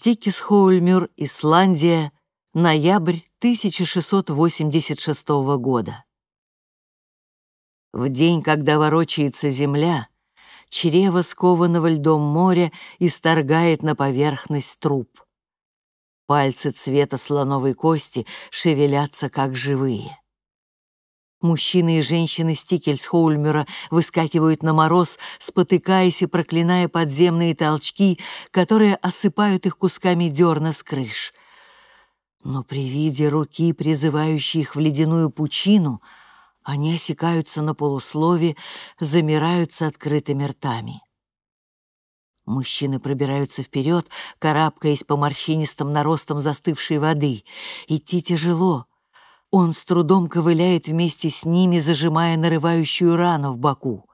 Стикисхоульмюр, Исландия, ноябрь 1686 года. В день, когда ворочается земля, чрево скованного льдом моря исторгает на поверхность труп. Пальцы цвета слоновой кости шевелятся, как живые. Мужчины и женщины Стикельсхоульмера выскакивают на мороз, спотыкаясь и проклиная подземные толчки, которые осыпают их кусками дерна с крыш. Но при виде руки, призывающей их в ледяную пучину, они осекаются на полуслове, замирают с открытыми ртами. Мужчины пробираются вперед, карабкаясь по морщинистым наростам застывшей воды. Идти тяжело — он с трудом ковыляет вместе с ними, зажимая нарывающую рану в боку.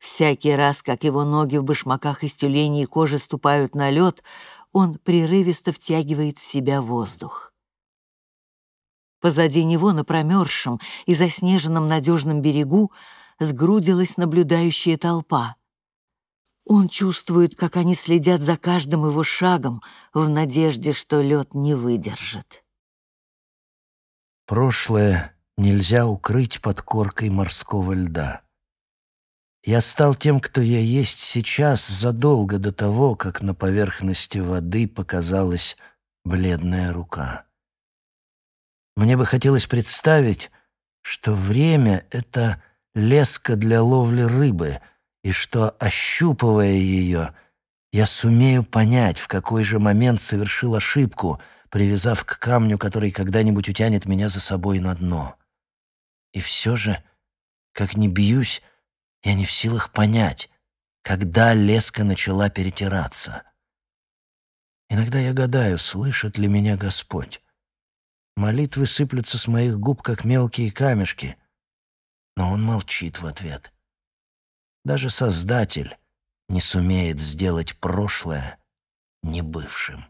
Всякий раз, как его ноги в башмаках из тюленей кожи ступают на лед, он прерывисто втягивает в себя воздух. Позади него, на промерзшем и заснеженном надежном берегу, сгрудилась наблюдающая толпа. Он чувствует, как они следят за каждым его шагом в надежде, что лед не выдержит. Прошлое нельзя укрыть под коркой морского льда. Я стал тем, кто я есть сейчас, задолго до того, как на поверхности воды показалась бледная рука. Мне бы хотелось представить, что время — это леска для ловли рыбы, и что, ощупывая ее, я сумею понять, в какой же момент совершил ошибку — привязав к камню, который когда-нибудь утянет меня за собой на дно. И все же, как ни бьюсь, я не в силах понять, когда леска начала перетираться. Иногда я гадаю, слышит ли меня Господь. Молитвы сыплются с моих губ, как мелкие камешки, но он молчит в ответ. Даже Создатель не сумеет сделать прошлое небывшим.